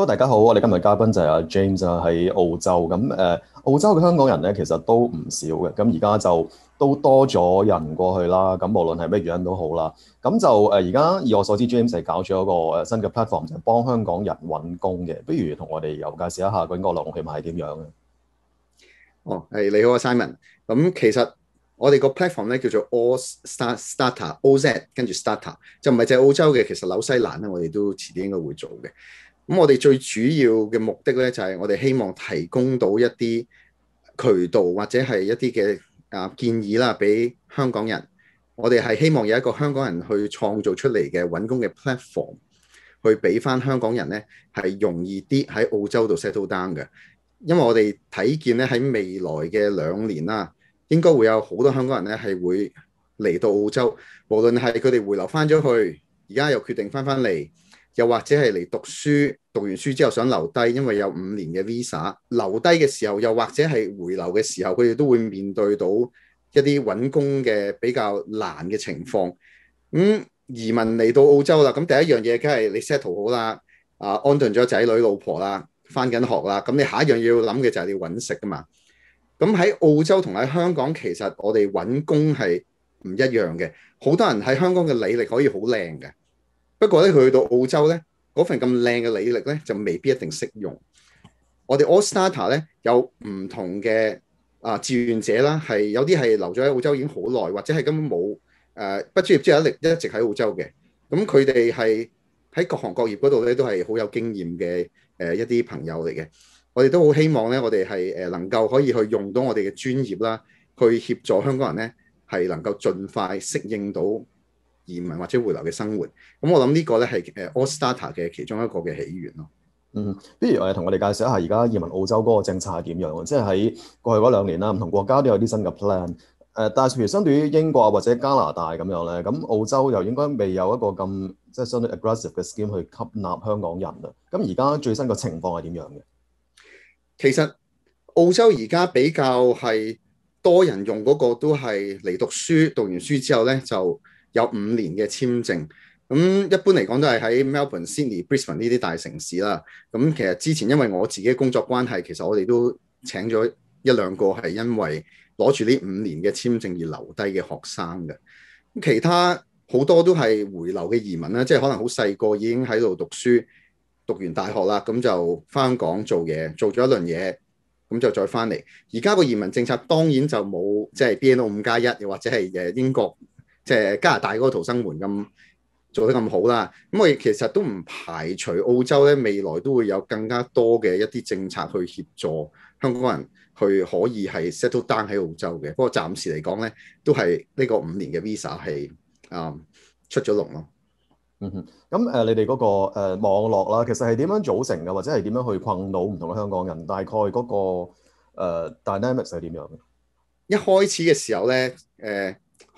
Hello，大家好。我哋今日嘅嘉賓就係阿 James 啊，喺澳洲。咁誒，澳洲嘅香港人咧，其實都唔少嘅。咁而家就都多咗人過去啦。咁無論係咩原因都好啦。咁就诶，而家以我所知，James 系搞咗一個诶新嘅 platform，就係幫香港人揾工嘅。不如同我哋又介紹一下，揾個樂趣埋系點樣嘅？哦，系你好啊，Simon。咁其實我哋個 platform 咧叫做 All s t a r Starter，All Z 跟住 Starter，就唔係就係澳洲嘅。其實紐西蘭咧，我哋都遲啲應該會做嘅。咁我哋最主要嘅目的咧，就係我哋希望提供到一啲渠道或者係一啲嘅啊建議啦，俾香港人。我哋係希望有一個香港人去創造出嚟嘅揾工嘅 platform，去俾翻香港人咧係容易啲喺澳洲度 settle down 嘅。因為我哋睇見咧喺未來嘅兩年啦，應該會有好多香港人咧係會嚟到澳洲，無論係佢哋回流翻咗去，而家又決定翻翻嚟。又或者係嚟讀書，讀完書之後想留低，因為有五年嘅 visa。留低嘅時候，又或者係回流嘅時候，佢哋都會面對到一啲揾工嘅比較難嘅情況。咁移民嚟到澳洲啦，咁第一樣嘢梗係你 set 好啦，啊安頓咗仔女老婆啦，翻緊學啦。咁你下一樣要諗嘅就係要揾食噶嘛。咁喺澳洲同喺香港，其實我哋揾工係唔一樣嘅。好多人喺香港嘅履歷可以好靚嘅。不過咧，佢去到澳洲咧，嗰份咁靚嘅履歷咧，就未必一定適用。我哋 All Starter 咧有唔同嘅啊，志願者啦，係有啲係留咗喺澳洲已經好耐，或者係根本冇誒畢專業之後一直喺澳洲嘅。咁佢哋係喺各行各業嗰度咧，都係好有經驗嘅誒一啲朋友嚟嘅。我哋都好希望咧，我哋係誒能夠可以去用到我哋嘅專業啦，去協助香港人咧係能夠盡快適應到。移民或者回流嘅生活，咁我谂呢个咧系誒 All Star 嘅其中一個嘅起源咯。嗯，不如我哋同我哋介紹一下而家移民澳洲嗰個政策係點樣喎？即係喺過去嗰兩年啦，唔同國家都有啲新嘅 plan。誒，但係譬如相對於英國或者加拿大咁樣咧，咁澳洲又應該未有一個咁即係相對 aggressive 嘅 scheme 去吸納香港人啊。咁而家最新嘅情況係點樣嘅？其實澳洲而家比較係多人用嗰個都係嚟讀書，讀完書之後咧就。有五年嘅簽證，咁一般嚟講都係喺 Melbourne、Sydney、Brisbane 呢啲大城市啦。咁其實之前因為我自己工作關係，其實我哋都請咗一兩個係因為攞住呢五年嘅簽證而留低嘅學生嘅。咁其他好多都係回流嘅移民啦，即係可能好細個已經喺度讀書，讀完大學啦，咁就翻港做嘢，做咗一輪嘢，咁就再翻嚟。而家個移民政策當然就冇即系 BNO 五加一，又或者係誒英國。即係加拿大嗰個逃生門咁做得咁好啦，咁我亦其實都唔排除澳洲咧未來都會有更加多嘅一啲政策去協助香港人去可以係 settle down 喺澳洲嘅。不過暫時嚟講咧，都係呢個五年嘅 visa 係啊出咗籠咯。嗯哼，咁誒你哋嗰個誒網絡啦，其實係點樣組成嘅，或者係點樣去困到唔同嘅香港人？大概嗰個 dynamics 係點樣嘅？一開始嘅時候咧，誒。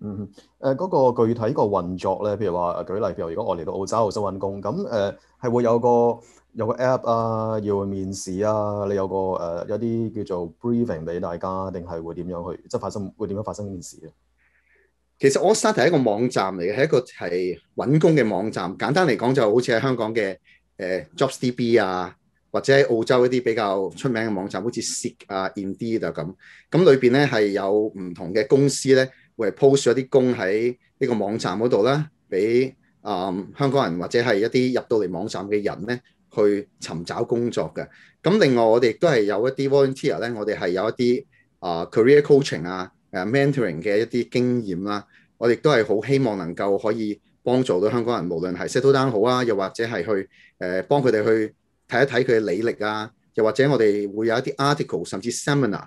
嗯，诶，嗰个具体个运作咧，譬如话，举例，譬如如果我嚟到澳洲想揾工，咁诶系会有个有个 app 啊，要面试啊，你有个诶有啲叫做 briefing 俾大家，定系会点样去，即系发生会点样发生呢件事嘅？其实 l s t a r 係系一个网站嚟嘅，系一个系揾工嘅网站。简单嚟讲，就好似喺香港嘅诶 j o b s d b 啊，或者喺澳洲一啲比较出名嘅网站，好似 seek 啊、Indeed 啊咁。咁里边咧系有唔同嘅公司咧。會 post 咗啲工喺呢個網站嗰度咧，俾啊香港人或者係一啲入到嚟網站嘅人咧，去尋找工作嘅。咁另外我哋都係有一啲 volunteer 咧，我哋係有一啲啊 career coaching 啊誒 mentoring 嘅一啲經驗啦。我哋都係好希望能夠可以幫助到香港人，無論係 settle down 好啊，又或者係去誒幫佢哋去睇一睇佢嘅履歷啊，又或者我哋會有一啲 article 甚至 seminar。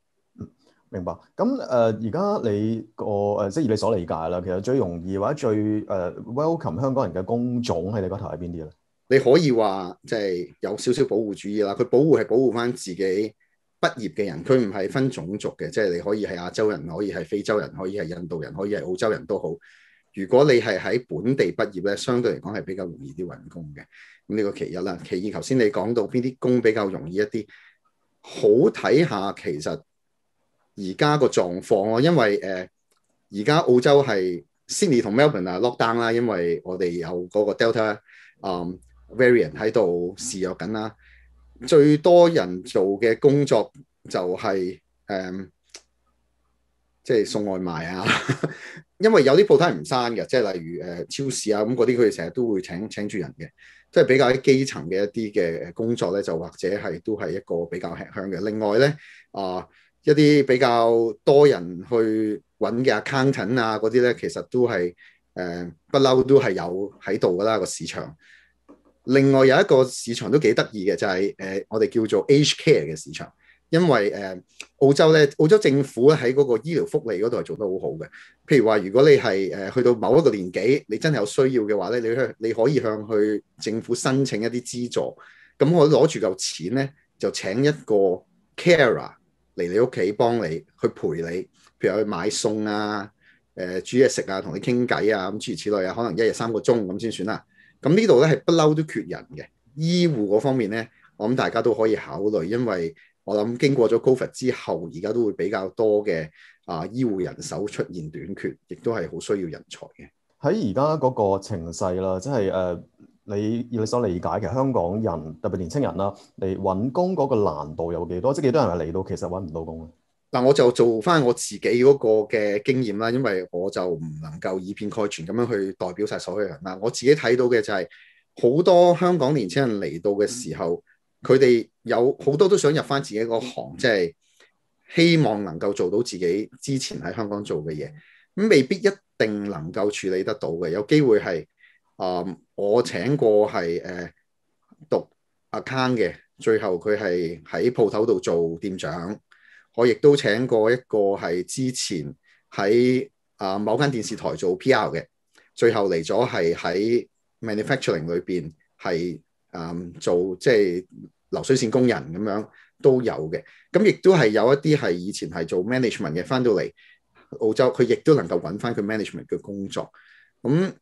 明白，咁誒而家你個誒，即係以你所理解啦。其實最容易或者最誒 welcome 香港人嘅工種喺你嗰頭係邊啲咧？你可以話即係有少少保護主義啦。佢保護係保護翻自己畢業嘅人，佢唔係分種族嘅，即係你可以係亞洲人，可以係非洲人，可以係印度人，可以係澳洲人都好。如果你係喺本地畢業咧，相對嚟講係比較容易啲揾工嘅。咁呢個其一啦，其二頭先你講到邊啲工比較容易一啲，好睇下其實。而家個狀況咯，因為誒，而家澳洲係 Sydney 同 Melbourne 啊、l o k d o n 啦，因為我哋有嗰個 Delta 啊 variant 喺度試虐緊啦。最多人做嘅工作就係誒，即係送外賣啊。因為有啲鋪頭唔閂嘅，即係例如誒超市啊咁嗰啲，佢哋成日都會請請住人嘅，即係比較基層嘅一啲嘅工作咧，就或者係都係一個比較吃香嘅。另外咧啊～一啲比較多人去揾嘅 accountant 啊，嗰啲咧其實都係誒不嬲，都係有喺度噶啦個市場。另外有一個市場都幾得意嘅，就係誒我哋叫做 age care 嘅市場，因為誒澳洲咧，澳洲政府喺嗰個醫療福利嗰度係做得好好嘅。譬如話，如果你係誒去到某一個年紀，你真係有需要嘅話咧，你去你可以向去政府申請一啲資助。咁我攞住嚿錢咧，就請一個 care。嚟你屋企幫你去陪你，譬如去買餸啊、誒煮嘢食啊、同你傾偈啊，咁諸如此類啊，可能一日三個鐘咁先算啦。咁呢度咧係不嬲都缺人嘅，醫護嗰方面咧，我諗大家都可以考慮，因為我諗經過咗 Covid 之後，而家都會比較多嘅啊醫護人手出現短缺，亦都係好需要人才嘅。喺而家嗰個情勢啦，即係誒。你要你所理解，嘅香港人特别年青人啦嚟揾工嗰个难度有几多？即系几多人系嚟到其实揾唔到工嗱，我就做翻我自己嗰个嘅经验啦，因为我就唔能够以偏概全咁样去代表晒所有人。嗱，我自己睇到嘅就系好多香港年青人嚟到嘅时候，佢哋有好多都想入翻自己个行，即系希望能够做到自己之前喺香港做嘅嘢，咁未必一定能够处理得到嘅，有机会系。啊！我請過係誒讀 account 嘅，最後佢係喺鋪頭度做店長。我亦都請過一個係之前喺啊某間電視台做 PR 嘅，最後嚟咗係喺 manufacturing 裏邊係啊做即係流水線工人咁樣都有嘅。咁亦都係有一啲係以前係做 management 嘅，翻到嚟澳洲佢亦都能夠揾翻佢 management 嘅工作。咁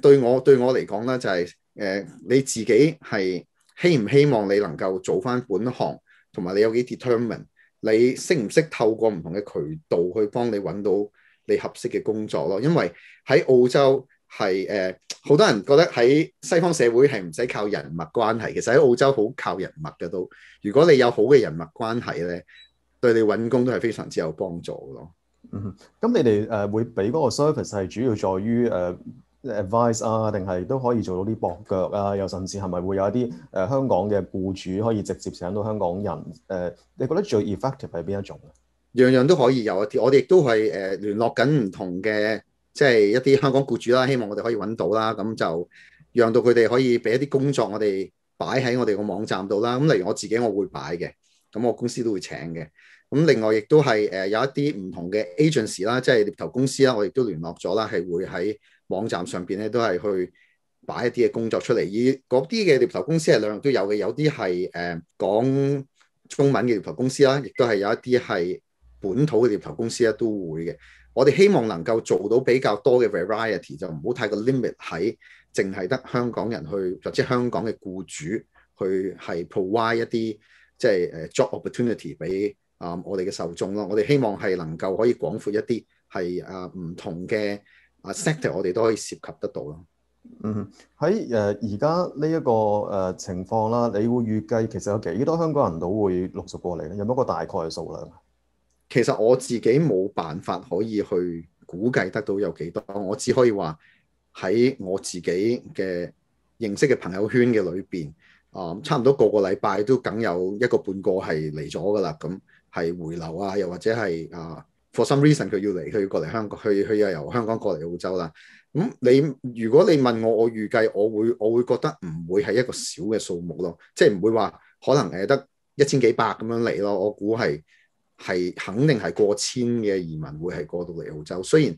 對我對我嚟講咧，就係誒你自己係希唔希望你能夠做翻本行，同埋你有幾 d e t e r m i n e 你識唔識透過唔同嘅渠道去幫你揾到你合適嘅工作咯？因為喺澳洲係誒好多人覺得喺西方社會係唔使靠人物關係，其實喺澳洲好靠人物嘅都。如果你有好嘅人物關係咧，對你揾工都係非常之有幫助咯。嗯，咁你哋誒會俾嗰個 service 係主要在於誒。advice 啊，定係都可以做到啲搏腳啊，又甚至係咪會有一啲誒香港嘅僱主可以直接請到香港人？誒，你覺得最 effective 係邊一種？樣樣都可以有啲，我哋亦都係誒聯絡緊唔同嘅，即係一啲香港僱主啦，希望我哋可以揾到啦。咁就讓到佢哋可以俾一啲工作，我哋擺喺我哋個網站度啦。咁例如我自己，我會擺嘅，咁我公司都會請嘅。咁另外亦都係誒有一啲唔同嘅 agency 啦，即係獵頭公司啦，我亦都聯絡咗啦，係會喺。網站上邊咧都係去擺一啲嘅工作出嚟，而嗰啲嘅獵頭公司係兩樣都有嘅，有啲係誒講中文嘅獵頭公司啦，亦都係有一啲係本土嘅獵頭公司咧都會嘅。我哋希望能夠做到比較多嘅 variety，就唔好太個 limit 喺淨係得香港人去，或者香港嘅僱主去係 provide 一啲即係誒 job opportunity 俾啊我哋嘅受眾咯。我哋希望係能夠可以廣闊一啲，係啊唔同嘅。啊，sector 我哋都可以涉及得到咯。嗯，喺誒而家呢一個誒情況啦，你會預計其實有幾多香港人會陸續過嚟咧？有冇一個大概數量？其實我自己冇辦法可以去估計得到有幾多，我只可以話喺我自己嘅認識嘅朋友圈嘅裏邊，啊，差唔多個個禮拜都梗有一個半個係嚟咗噶啦，咁係回流啊，又或者係啊。个心 reason 佢要嚟，佢要过嚟香港，去去又由香港过嚟澳洲啦。咁你如果你问我，我预计我会我会觉得唔会系一个少嘅数目咯，即系唔会话可能诶得一千几百咁样嚟咯。我估系系肯定系过千嘅移民会系过到嚟澳洲。虽然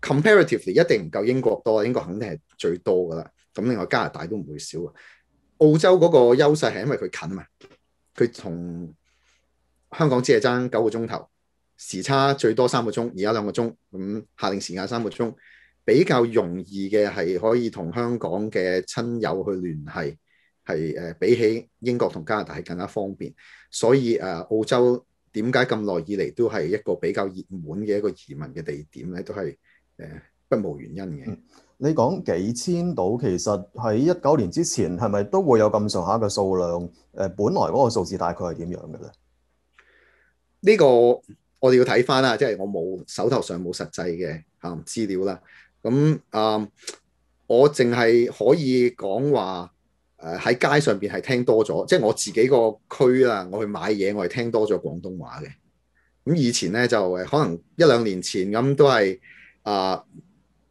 comparatively 一定唔够英国多，英国肯定系最多噶啦。咁另外加拿大都唔会少。澳洲嗰个优势系因为佢近啊嘛，佢同香港只系争九个钟头。時差最多三個鐘，而家兩個鐘，咁限定時間三個鐘比較容易嘅係可以同香港嘅親友去聯繫，係誒比起英國同加拿大係更加方便。所以誒澳洲點解咁耐以嚟都係一個比較熱門嘅一個移民嘅地點咧，都係誒不無原因嘅。你講幾千島，其實喺一九年之前係咪都會有咁上下嘅數量？誒，本來嗰個數字大概係點樣嘅咧？呢個我哋要睇翻啦，即係我冇手頭上冇實際嘅嚇資料啦。咁啊，我淨係可以講話誒喺街上邊係聽多咗，即係我自己個區啦。我去買嘢，我係聽多咗廣東話嘅。咁以前咧就誒可能一兩年前咁都係啊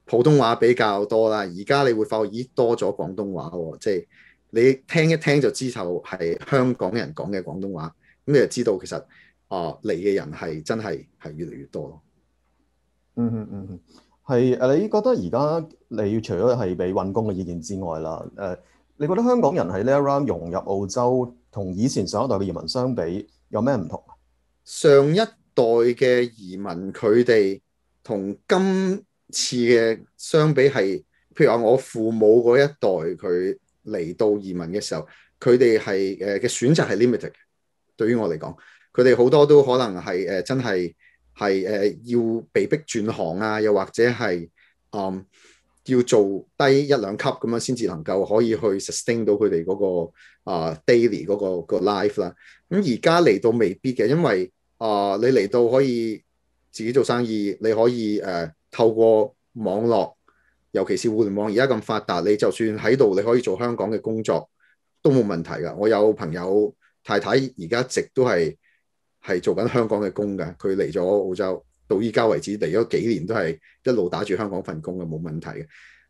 普通話比較多啦。而家你會發覺咦多咗廣東話喎，即係你聽一聽就知就係香港人講嘅廣東話。咁你就知道其實。啊嚟嘅人系真系系越嚟越多咯。嗯嗯嗯，系诶，你觉得而家你除咗系俾揾工嘅意見之外啦，诶，你觉得香港人喺呢一 round 融入澳洲同以前上一代嘅移民相比，有咩唔同啊？上一代嘅移民佢哋同今次嘅相比系，譬如话我父母嗰一代佢嚟到移民嘅时候，佢哋系诶嘅選擇係 limited 嘅。對於我嚟講。佢哋好多都可能係誒真係係誒要被逼轉行啊，又或者係誒要做低一兩級咁樣先至能夠可以去 sustain 到佢哋嗰個啊 daily 嗰個個 life 啦。咁而家嚟到未必嘅，因為啊你嚟到可以自己做生意，你可以誒透過網絡，尤其是互聯網而家咁發達，你就算喺度你可以做香港嘅工作都冇問題噶。我有朋友太太而家一直都係。係做緊香港嘅工㗎，佢嚟咗澳洲，到依家為止嚟咗幾年都係一路打住香港份工嘅，冇問題嘅。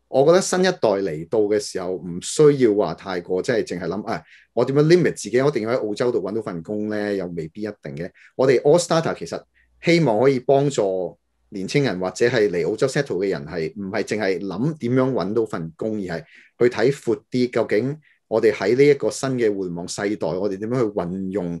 我覺得新一代嚟到嘅時候，唔需要話太過，即係淨係諗啊，我點樣 limit 自己？我一定要喺澳洲度揾到份工咧，又未必一定嘅。我哋 all starter 其實希望可以幫助年青人或者係嚟澳洲 settle 嘅人，係唔係淨係諗點樣揾到份工，而係去睇闊啲，究竟我哋喺呢一個新嘅互聯網世代，我哋點樣去運用？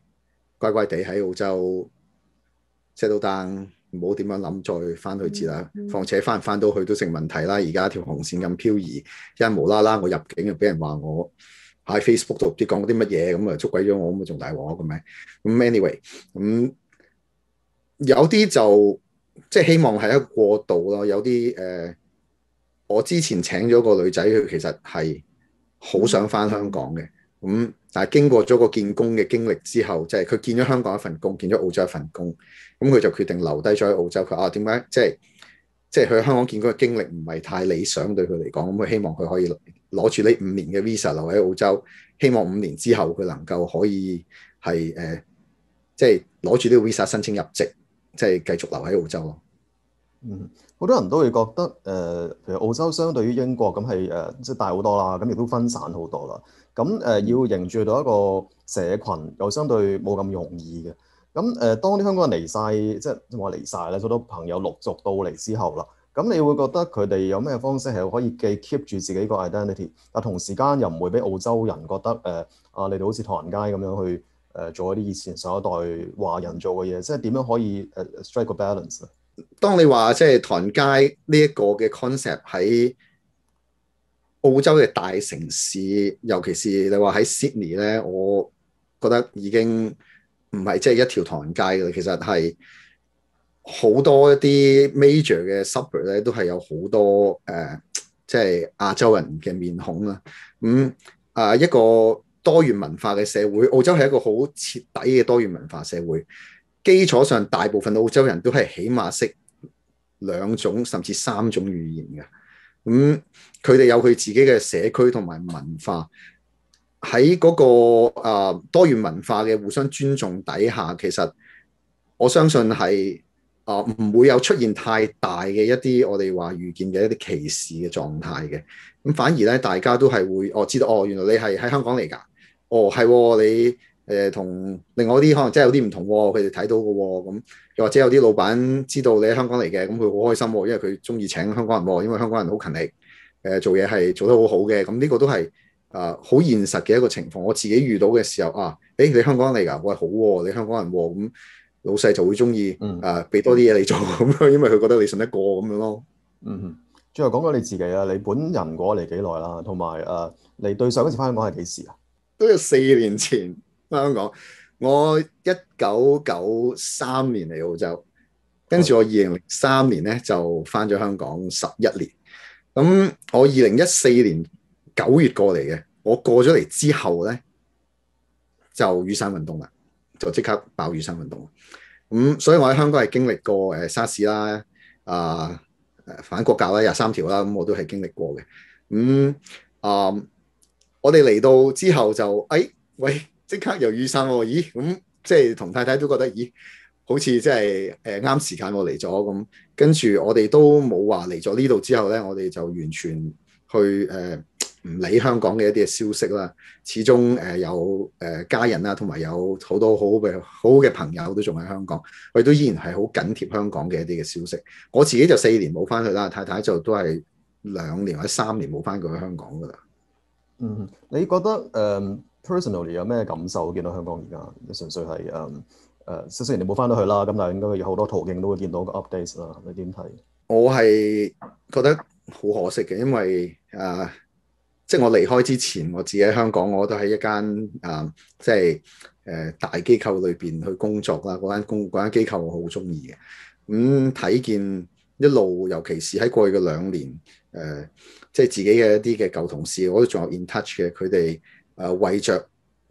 乖乖地喺澳洲 settle down，好點樣諗再翻去住啦。況且翻翻到去都成問題啦。而家條紅線咁漂移，一無啦啦我入境又俾人話我喺 Facebook 度啲講啲乜嘢，咁啊捉鬼咗我，咁啊仲大鑊咁咩？咁 anyway，咁有啲就即係希望係一個過渡咯。有啲誒，我之前請咗個女仔，佢其實係好想翻香港嘅，咁。但系經過咗個建工嘅經歷之後，即係佢建咗香港一份工，建咗澳洲一份工，咁佢就決定留低咗喺澳洲。佢啊點解？即係即係佢香港建工嘅經歷唔係太理想對佢嚟講，咁佢希望佢可以攞住呢五年嘅 visa 留喺澳洲，希望五年之後佢能夠可以係誒，即係攞住呢個 visa 申請入籍，即係繼續留喺澳洲咯。嗯，好多人都會覺得誒，其實澳洲相對於英國咁係誒，即係大好多啦，咁亦都分散好多啦。咁誒要凝聚到一個社群又相對冇咁容易嘅。咁誒當啲香港人離晒，即係我嚟話離咧，好多朋友陸續到嚟之後啦，咁你會覺得佢哋有咩方式係可以既 keep 住自己個 identity，但同時間又唔會俾澳洲人覺得誒啊你哋好似唐人街咁樣去誒做一啲以前上一代華人做嘅嘢，即係點樣可以誒 strike 個 balance？當你話即係唐人街呢一個嘅 concept 喺？澳洲嘅大城市，尤其是你話喺 Sydney 咧，我覺得已經唔係即係一條唐人街嘅，其實係好多一啲 major 嘅 suburb 咧，都係有好多誒，即係亞洲人嘅面孔啦。咁啊，一個多元文化嘅社會，澳洲係一個好徹底嘅多元文化社會。基礎上，大部分澳洲人都係起碼識兩種甚至三種語言嘅。咁佢哋有佢自己嘅社區同埋文化，喺嗰個多元文化嘅互相尊重底下，其實我相信係啊唔會有出現太大嘅一啲我哋話預見嘅一啲歧視嘅狀態嘅。咁反而咧，大家都係會哦，知道哦，原來你係喺香港嚟㗎。哦，係你誒同另外啲可能真係有啲唔同，佢哋睇到嘅咁，又或者有啲老闆知道你喺香港嚟嘅，咁佢好開心，因為佢中意請香港人，因為香港人好勤力。誒做嘢係做得好好嘅，咁呢個都係啊好現實嘅一個情況。我自己遇到嘅時候啊，誒你香港嚟㗎，喂好喎，你香港人喎，咁老細就會中意啊俾多啲嘢你做咁樣，因為佢覺得你信得過咁樣咯。嗯最後講講你自己啊，你本人過嚟幾耐啦？同埋誒嚟對上嗰時翻香港係幾時啊？都有四年前翻香港。我一九九三年嚟澳洲，跟住我二零零三年咧就翻咗香港十一年。咁我二零一四年九月过嚟嘅，我过咗嚟之后咧就雨伞运动啦，就即刻爆雨伞运动。咁所以我喺香港系经历过诶沙士啦，啊反国教啦廿三条啦，咁我都系经历过嘅。咁啊，我哋嚟到之后就诶喂，即刻又雨伞喎，咦咁即系同太太都觉得咦，好似即系诶啱时间我嚟咗咁。跟住我哋都冇話嚟咗呢度之後咧，我哋就完全去誒唔理香港嘅一啲消息啦。始終誒有誒家人啦，同埋有好多好好嘅好好嘅朋友都仲喺香港，佢都依然係好緊貼香港嘅一啲嘅消息。我自己就四年冇翻去啦，太太就都係兩年或者三年冇翻過香港噶啦。嗯，你覺得誒，personally 有咩感受見到香港而家？純粹係誒。诶，少少人你冇翻到去啦，咁但系应该有好多途径都会见到个 updates 啦。你点睇？我系觉得好可惜嘅，因为啊，即系我离开之前，我自己喺香港，我都喺一间啊，即系诶大机构里边去工作啦。嗰间公嗰间机构我好中意嘅。咁睇见一路，尤其是喺过去嘅两年，诶，即系自己嘅一啲嘅旧同事，我都仲有 in touch 嘅。佢哋诶为着。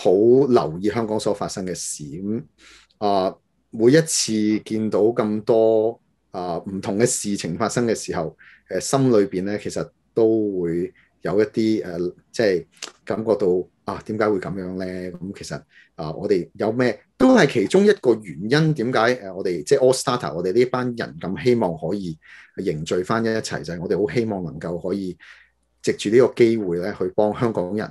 好留意香港所發生嘅事，咁啊每一次見到咁多啊唔同嘅事情發生嘅時候，誒心裏邊咧其實都會有一啲誒，即係感覺到啊點解會咁樣咧？咁其實啊，我哋有咩都係其中一個原因，點解誒我哋即係 all starter，我哋呢班人咁希望可以凝聚翻一齊就係我哋好希望能夠可以藉住呢個機會咧，去幫香港人。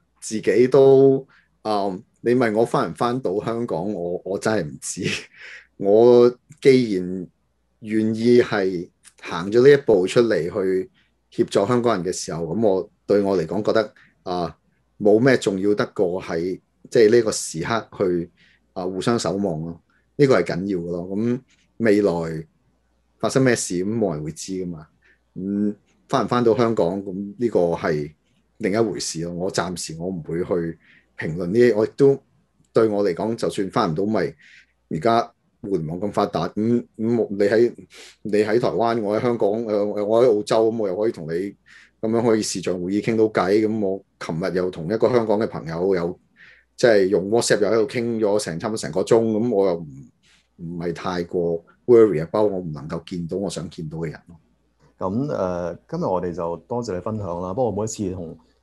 自己都啊，你問我翻唔翻到香港，我我真係唔知。我既然願意係行咗呢一步出嚟去協助香港人嘅時候，咁我對我嚟講覺得啊冇咩重要得過喺即係呢個時刻去啊互相守望咯。呢個係緊要嘅咯。咁未來發生咩事咁冇人會知噶嘛。嗯，翻唔翻到香港咁呢個係。另一回事咯，我暫時我唔會去評論呢啲，我亦都對我嚟講，就算翻唔到咪，而家互聯網咁發達，咁咁你喺你喺台灣，我喺香港，誒我喺澳洲，咁我又可以同你咁樣可以視像會議傾到偈，咁我琴日又同一個香港嘅朋友又即係用 WhatsApp 又喺度傾咗成差唔多成個鐘，咁我又唔唔係太過 worry，包括我唔能夠見到我想見到嘅人咯。咁誒，今日我哋就多謝你分享啦。不過每一次同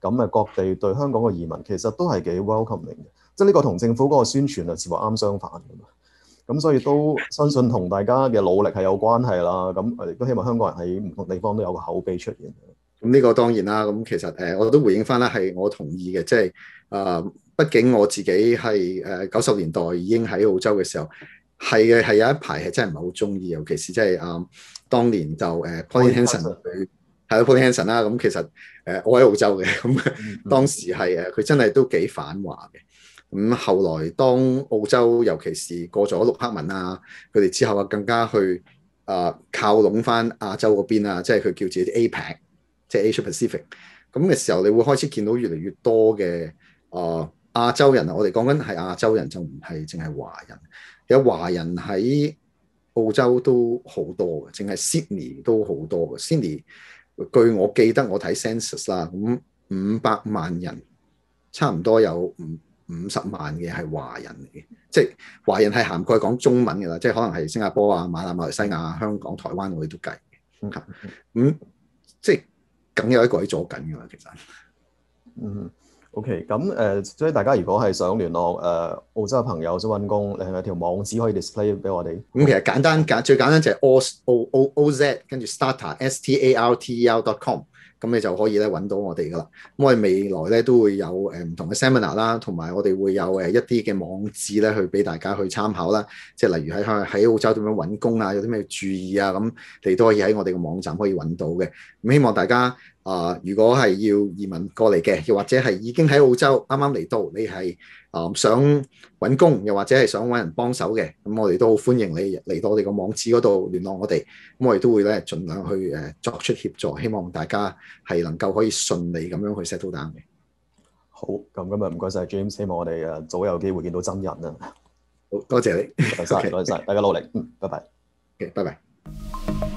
咁誒各地對香港嘅移民其實都係幾 welcoming 嘅，即係呢個同政府嗰個宣傳啊，似乎啱相反㗎嘛。咁所以都相信同大家嘅努力係有關係啦。咁我都希望香港人喺唔同地方都有個口碑出現。咁呢個當然啦。咁其實誒我都回應翻啦，係我同意嘅，即係誒，畢竟我自己係誒九十年代已經喺澳洲嘅時候，係係有一排係真係唔係好中意，尤其是即係啊，當年就誒。係啦 p a u l Hanson 啦，咁其實誒我喺澳洲嘅，咁當時係誒佢真係都幾反華嘅。咁後來當澳洲尤其是過咗陸克文啊，佢哋之後啊更加去啊靠攏翻亞洲嗰邊啊，即係佢叫己啲 APEC，即係 Asia Pacific。咁嘅時候，你會開始見到越嚟越多嘅啊亞洲人啊，我哋講緊係亞洲人，就唔係淨係華人。有華人喺澳洲都好多嘅，淨係 Sydney 都好多嘅 Sydney。據我記得，我睇 census 啦，咁五百萬人，差唔多有五五十萬嘅係華人嚟嘅，即係華人係涵蓋講中文嘅啦，即係可能係新加坡啊、馬來馬來西亞香港、台灣嗰啲都計，嚇，咁即係梗有一個喺左緊㗎啦，其實。OK，咁誒，所以大家如果係想聯絡誒澳洲嘅朋友想揾工，你係咪條網址可以 display 俾我哋？咁其實簡單，簡最簡單就係 OZ，跟住 STARTER S T A R T L dot com，咁你就可以咧揾到我哋噶啦。咁我哋未來咧都會有誒唔同嘅 seminar 啦，同埋我哋會有誒一啲嘅網址咧去俾大家去參考啦。即係例如喺喺澳洲點樣揾工啊，有啲咩注意啊，咁你都可以喺我哋嘅網站可以揾到嘅。咁希望大家～啊！如果系要移民过嚟嘅，又或者系已经喺澳洲，啱啱嚟到，你系啊想揾工，又或者系想揾人帮手嘅，咁我哋都好欢迎你嚟到我哋个网址嗰度联络我哋，咁我哋都会咧尽量去诶作出协助，希望大家系能够可以顺利咁样去 set 到 p 嘅。好，咁今日唔该晒 James，希望我哋诶早有机会见到真人啊！好多谢你，多謝晒，多 晒，大家努力，嗯，拜拜，OK，拜拜。